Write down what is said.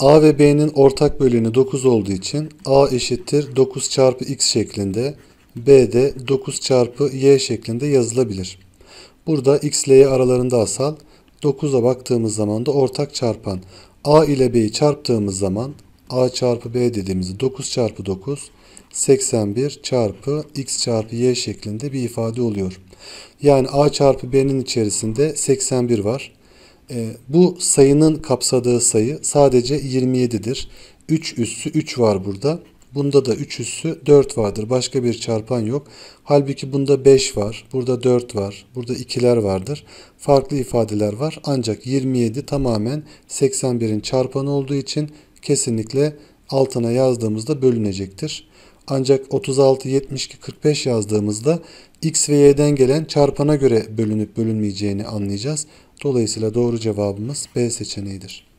A ve B'nin ortak böleni 9 olduğu için A eşittir 9 çarpı X şeklinde, B de 9 çarpı Y şeklinde yazılabilir. Burada X ile Y aralarında asal, 9'a baktığımız zaman da ortak çarpan. A ile B'yi çarptığımız zaman A çarpı B dediğimizde 9 çarpı 9, 81 çarpı X çarpı Y şeklinde bir ifade oluyor. Yani A çarpı B'nin içerisinde 81 var. Ee, bu sayının kapsadığı sayı sadece 27'dir. 3 üssü 3 var burada. Bunda da 3 üssü 4 vardır. Başka bir çarpan yok. Halbuki bunda 5 var, burada 4 var, burada 2'ler vardır. Farklı ifadeler var. Ancak 27 tamamen 81'in çarpanı olduğu için kesinlikle altına yazdığımızda bölünecektir. Ancak 36, 72, 45 yazdığımızda x ve y'den gelen çarpana göre bölünüp bölünmeyeceğini anlayacağız. Dolayısıyla doğru cevabımız B seçeneğidir.